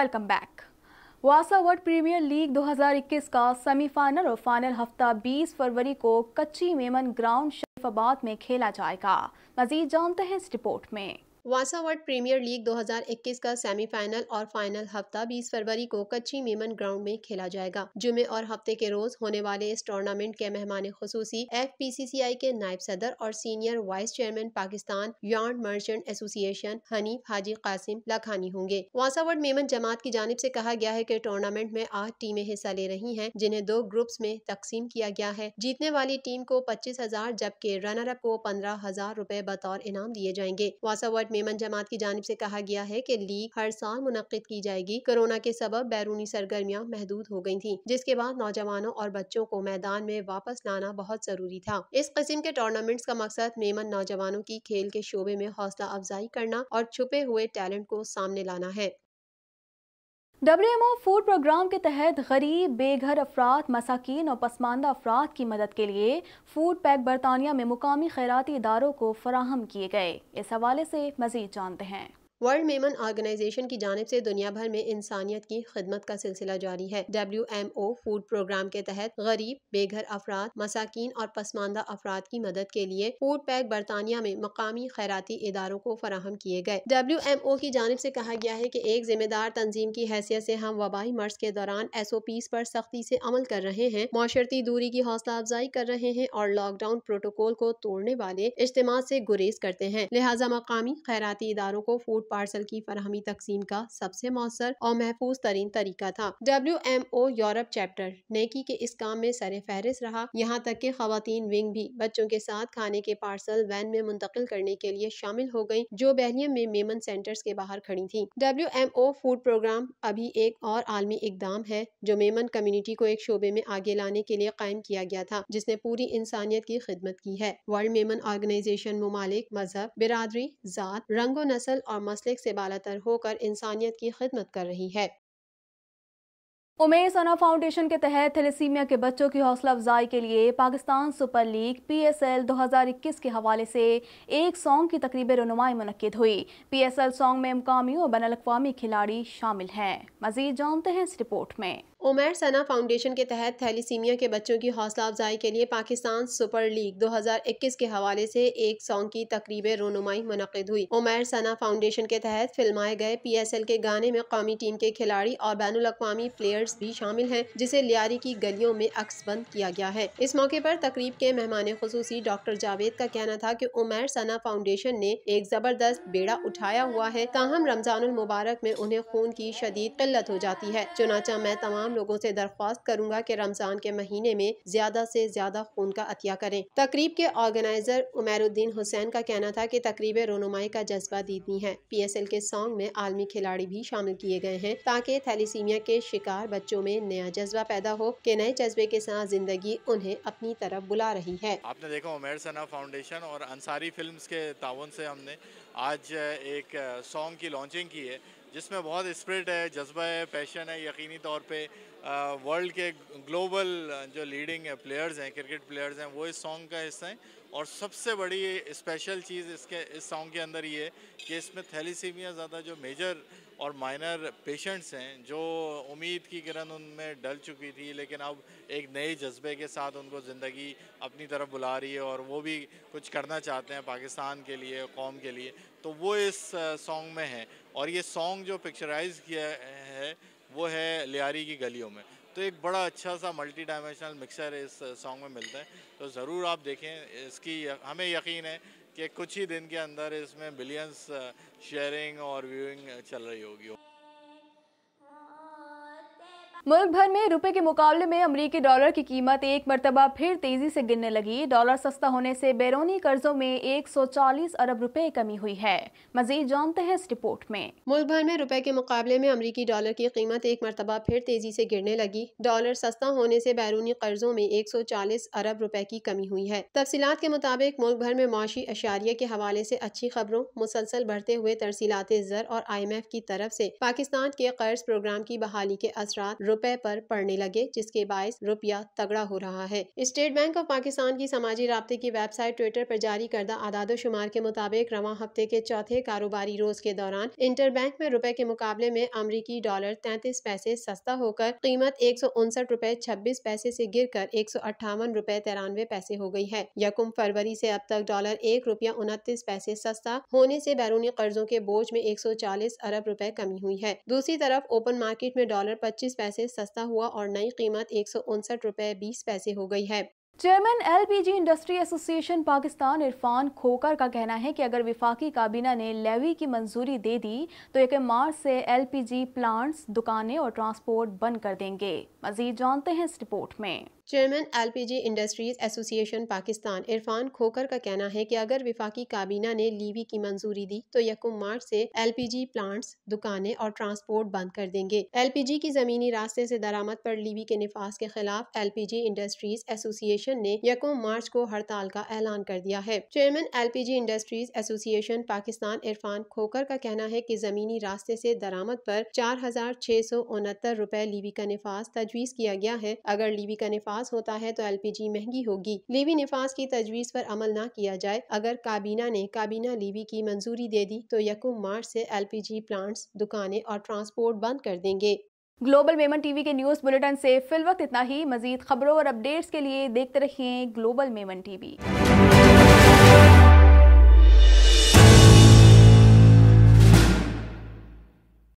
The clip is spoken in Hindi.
वेलकम बैक वासा वर्ल्ड प्रीमियर लीग 2021 का सेमीफाइनल और फाइनल हफ्ता 20 फरवरी को कच्ची मेमन ग्राउंड शरीफाबाद में खेला जाएगा मजीद जानते हैं इस रिपोर्ट में वासा वर्ल्ड प्रीमियर लीग 2021 का सेमीफाइनल और फाइनल हफ्ता 20 फरवरी को कच्ची मेमन ग्राउंड में खेला जाएगा जुमे और हफ्ते के रोज होने वाले इस टूर्नामेंट के मेहमान खसूसी एफ के नायब सदर और senior vice chairman Pakistan yard merchant association Hanif Haji Qasim Lakhani होंगे वासा वर्ल्ड मेमन जमात की जानब ऐसी कहा गया है की टूर्नामेंट में आठ टीमें हिस्सा ले रही है जिन्हें दो ग्रुप्स में तकसीम किया गया है जीतने वाली टीम को पच्चीस हजार जबकि रनर अप को पंद्रह हजार रूपए बतौर इनाम दिए जाएंगे वासा मेमन जमात की जानब ऐसी कहा गया है की लीग हर साल मुनद की जाएगी कोरोना के सबब बैरूनी सरगर्मियाँ महदूद हो गयी थी जिसके बाद नौजवानों और बच्चों को मैदान में वापस लाना बहुत जरूरी था इस कस्म के टूर्नामेंट्स का मकसद मेमन नौजवानों की खेल के शोबे में हौसला अफजाई करना और छुपे हुए टैलेंट को सामने लाना है डब्ल्यू फूड प्रोग्राम के तहत गरीब बेघर अफराद मसाकिन और पसमानदा अफराद की मदद के लिए फूड पैक बरतानिया में मुकामी खैराती इदारों को फराहम किए गए इस हवाले से मजीद जानते हैं वर्ल्ड मेमन ऑर्गेनाइजेशन की जानब ऐसी दुनिया भर में इंसानियत की खिदमत का सिलसिला जारी है W M O food programme के तहत गरीब बेघर अफराद मसाकिन और पसमानदा अफराद की मदद के लिए फूड पैक बरतानिया में मकामी खैराती इदारों को फराहम किए गए डब्ल्यू एम ओ की जानब ऐसी कहा गया है की एक जिम्मेदार तंजीम की हैसियत ऐसी हम वबाई मर्ज के दौरान एस ओ पीज आरोप सख्ती ऐसी अमल कर रहे हैं माशरती दूरी की हौसला अफजाई कर रहे हैं और लॉकडाउन प्रोटोकॉल को तोड़ने वाले इज्तम ऐसी गुरेज करते हैं लिहाजा मकामी खैराती इदारों को फूड पार्सल की फरहमी तकसीम का सबसे मौसर और महफूज तरीन तरीका था W M O Europe chapter नेकी के इस काम में सर फहरिस रहा यहाँ तक के खातन विंग भी बच्चों के साथ खाने के पार्सल वैन में मुंतकिल करने के लिए शामिल हो गयी जो बहलियम में मेमन सेंटर्स के बाहर खड़ी थी W M O food programme अभी एक और आलमी इकदाम है जो मेमन कम्युनिटी को एक शोबे में आगे लाने के लिए कायम किया गया था जिसने पूरी इंसानियत की खिदमत की है वर्ल्ड मेमन ऑर्गेनाइजेशन ममालिक मजहब बिरादरी ज़ात रंगो नस्ल और मसलिक से बालातर होकर इंसानियत की खिदमत कर रही है उमेर सना फाउंडेशन के तहत थेलेसीमिया के बच्चों की हौसला अफजाई के लिए Pakistan super league P S L दो हज़ार इक्कीस के हवाले से एक सॉन्ग की तकरीब रनुमाई मनद हुई पी एस एल सॉन्ग में मकामी और बैन अवी खिलाड़ी शामिल हैं मज़ीद जानते हैं इस रिपोर्ट में उमर सना फाउंडेशन के तहत थैलीसीमिया के बच्चों की हौसला अफजाई के लिए पाकिस्तान सुपर लीग 2021 के हवाले से एक सॉन्ग की तकरीब रोनुमाई मनद हुई उमर सना फाउंडेशन के तहत फिल्माए गए पी एस एल के गाने में कौमी टीम के खिलाड़ी और बैन अवी प्लेयर्स भी शामिल है जिसे लियारी की गलियों में अक्स बंद किया गया है इस मौके आरोप तकरीब के मेहमान खसूसी डॉक्टर जावेद का कहना था की उमैर सना फाउंडेशन ने एक जबरदस्त बेड़ा उठाया हुआ है ताहम रमजान मुबारक में उन्हें खून की शदीद किल्लत हो जाती है चुनाचा मैं तमाम तमाम लोगों से दरख्वास्त करूंगा कि रमज़ान के महीने में ज़्यादा से ज़्यादा खून का अतिया करें तकरीब के ऑर्गेनाइजर उमेरुद्दीन हुसैन का कहना था कि तकरीब रोनुमाई का जज्बा दीदनी है पी एस एल के सॉन्ग में आलमी खिलाड़ी भी शामिल किए गए हैं ताकि थैलीसीमिया के शिकार बच्चों में नया जज्बा पैदा हो के नए जज्बे के साथ जिंदगी उन्हें अपनी तरफ बुला रही है आपने देखा उमेर सना फाउंडेशन और अंसारी फिल्म के ताउन ऐसी हमने आज एक सॉन्ग की लॉन्चिंग की है जिसमें बहुत स्प्रिट है जज्बा है पैशन है यकीनी तौर पे वर्ल्ड के ग्लोबल जो लीडिंग प्लेयर्स हैं क्रिकेट प्लेयर्स हैं वो इस सॉन्ग का हिस्सा हैं और सबसे बड़ी स्पेशल चीज़ इसके इस सॉन्ग के अंदर ये है कि इसमें थैलीसीमिया ज़्यादा जो मेजर और माइनर पेशेंट्स हैं जो उम्मीद की किरण उनमें डल चुकी थी लेकिन अब एक नए जज्बे के साथ उनको ज़िंदगी अपनी तरफ बुला रही है और वो भी कुछ करना चाहते हैं पाकिस्तान के लिए कौम के लिए तो वो इस सॉन्ग में है और ये सॉन्ग जो पिक्चराइज किया है वो है लियारी की गलियों में तो एक बड़ा अच्छा सा मल्टी डायमेंशनल मिक्सर इस सॉन्ग में मिलता है तो ज़रूर आप देखें इसकी हमें यकीन है कि कुछ ही दिन के अंदर इसमें बिलियंस शेयरिंग और व्यूइंग चल रही होगी मुल्क भर में रुपए के मुकाबले में अमरीकी डॉलर की कीमत एक मरतबा फिर तेजी से गिरने लगी डॉलर सस्ता होने से बैरूनी कर्जों में 140 अरब रुपए कमी हुई है मजीद जानते हैं इस रिपोर्ट में मुल्क भर में रुपए के मुकाबले में अमरीकी डॉलर की कीमत एक मरतबा फिर तेजी से गिरने लगी डॉलर सस्ता होने से बैरूनी कर्जों में चालीस अरब रुपए की कमी हुई है तफसीत के मुताबिक मुल्क भर में माशी अशारिया के हवाले से अच्छी खबरों मुसलसल बढ़ते हुए तरसीलाते जर और आई एम एफ की तरफ से पाकिस्तान के कर्ज प्रोग्राम की बहाली के असरा रुपए पर पड़ने लगे जिसके बायस रुपया तगड़ा हो रहा है स्टेट बैंक ऑफ पाकिस्तान की समाजी रबते की वेबसाइट ट्विटर पर जारी करदा आदादो शुमार के मुताबिक रवा हफ्ते के चौथे कारोबारी रोज के दौरान इंटर बैंक में रुपए के मुकाबले में अमरीकी डॉलर तैतीस पैसे सस्ता होकर कीमत एक सौ उनसठ रूपए छब्बीस पैसे ऐसी गिर कर एक सौ अट्ठावन रूपए तिरानवे पैसे हो गयी है यकुम फरवरी ऐसी अब तक डॉलर एक रुपया उनतीस पैसे सस्ता होने ऐसी बैरूनी कर्जों के बोझ में एक सौ चालीस अरब रूपए कमी हुई है दूसरी तरफ ओपन मार्केट में डॉलर पच्चीस पैसे पैसे सस्ता हुआ और नई कीमत एक सौ उनसठ रुपये बीस पैसे हो गई है chairman G industry association Pakistan Irfan Khokhar का कहना है कि अगर विफाकी काबीना ने लेवी की मंजूरी दे दी तो एक मार्च से जी प्लांट्स दुकानें और ट्रांसपोर्ट बंद कर देंगे मजीद जानते हैं इस रिपोर्ट में chairman LPG industries association Pakistan Irfan Khokhar का कहना है कि अगर विफाकी काबीना ने लीवी की मंजूरी दी तो यकुम मार्च से एलपीजी प्लांट्स दुकानें और ट्रांसपोर्ट बंद कर देंगे एलपीजी की जमीनी रास्ते से दरामद पर लीवी के निफास के खिलाफ एलपीजी इंडस्ट्रीज एसोसिएशन ने यकुम मार्च को हड़ताल का ऐलान कर दिया है chairman G industries association Pakistan Irfan Khokhar का कहना है की जमीनी रास्ते ऐसी दरामद आरोप चार हजार छह सौ उनहत्तर रूपए लीवी का नफाज तजवीज किया गया है अगर लीवी का निफास नफाज होता है तो एल पी जी महंगी होगी लेवी नफाज की तजवीज़ पर अमल न किया जाए अगर काबीना ने काबीना लेवी की मंजूरी दे दी तो यकुम मार्च से जी प्लांट्स दुकानें और ट्रांसपोर्ट बंद कर देंगे ग्लोबल मेमन टीवी के न्यूज़ बुलेटिन से फिल वक्त इतना ही मजीद खबरों और अपडेट्स के लिए देखते रहिए ग्लोबल मेमन टीवी